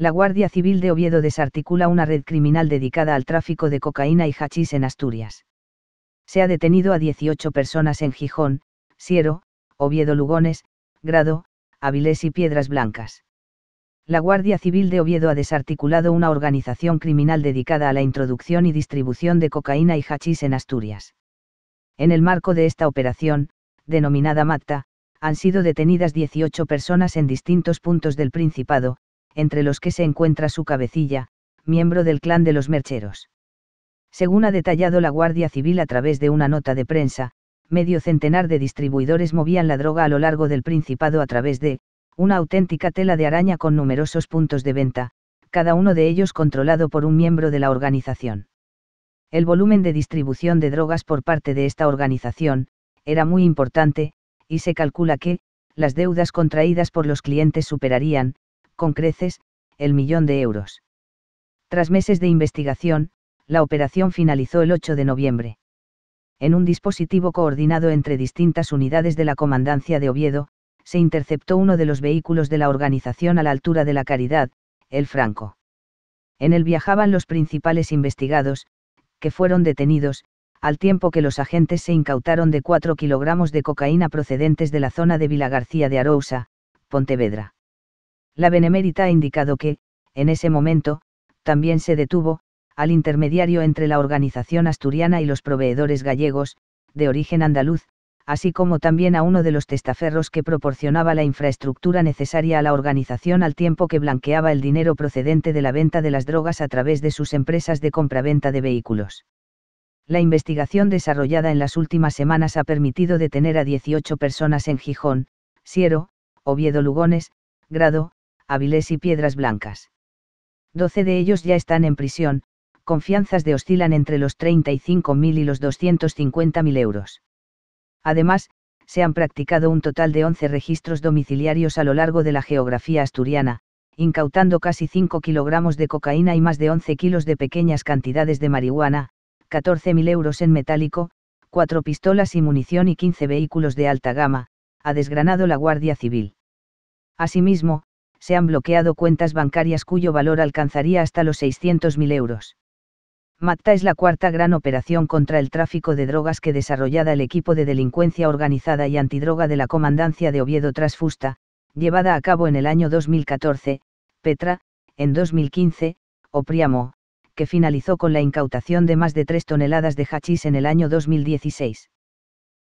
la Guardia Civil de Oviedo desarticula una red criminal dedicada al tráfico de cocaína y hachís en Asturias. Se ha detenido a 18 personas en Gijón, Siero, Oviedo Lugones, Grado, Avilés y Piedras Blancas. La Guardia Civil de Oviedo ha desarticulado una organización criminal dedicada a la introducción y distribución de cocaína y hachís en Asturias. En el marco de esta operación, denominada MATA, han sido detenidas 18 personas en distintos puntos del Principado, entre los que se encuentra su cabecilla, miembro del clan de los Mercheros. Según ha detallado la Guardia Civil a través de una nota de prensa, medio centenar de distribuidores movían la droga a lo largo del Principado a través de, una auténtica tela de araña con numerosos puntos de venta, cada uno de ellos controlado por un miembro de la organización. El volumen de distribución de drogas por parte de esta organización, era muy importante, y se calcula que, las deudas contraídas por los clientes superarían, con creces, el millón de euros. Tras meses de investigación, la operación finalizó el 8 de noviembre. En un dispositivo coordinado entre distintas unidades de la Comandancia de Oviedo, se interceptó uno de los vehículos de la organización a la altura de la Caridad, el Franco. En él viajaban los principales investigados, que fueron detenidos, al tiempo que los agentes se incautaron de 4 kilogramos de cocaína procedentes de la zona de Vila García de Arousa, Pontevedra. La Benemérita ha indicado que, en ese momento, también se detuvo, al intermediario entre la organización asturiana y los proveedores gallegos, de origen andaluz, así como también a uno de los testaferros que proporcionaba la infraestructura necesaria a la organización al tiempo que blanqueaba el dinero procedente de la venta de las drogas a través de sus empresas de compraventa de vehículos. La investigación desarrollada en las últimas semanas ha permitido detener a 18 personas en Gijón, Siero, Oviedo Lugones, Grado, Avilés y Piedras Blancas. Doce de ellos ya están en prisión, confianzas de oscilan entre los 35.000 y los 250.000 euros. Además, se han practicado un total de 11 registros domiciliarios a lo largo de la geografía asturiana, incautando casi 5 kilogramos de cocaína y más de 11 kilos de pequeñas cantidades de marihuana, 14.000 euros en metálico, 4 pistolas y munición y 15 vehículos de alta gama, ha desgranado la Guardia Civil. Asimismo, se han bloqueado cuentas bancarias cuyo valor alcanzaría hasta los 600.000 euros. Matta es la cuarta gran operación contra el tráfico de drogas que desarrollada el equipo de delincuencia organizada y antidroga de la Comandancia de Oviedo Trasfusta, llevada a cabo en el año 2014, Petra, en 2015, o Priamo, que finalizó con la incautación de más de 3 toneladas de hachís en el año 2016.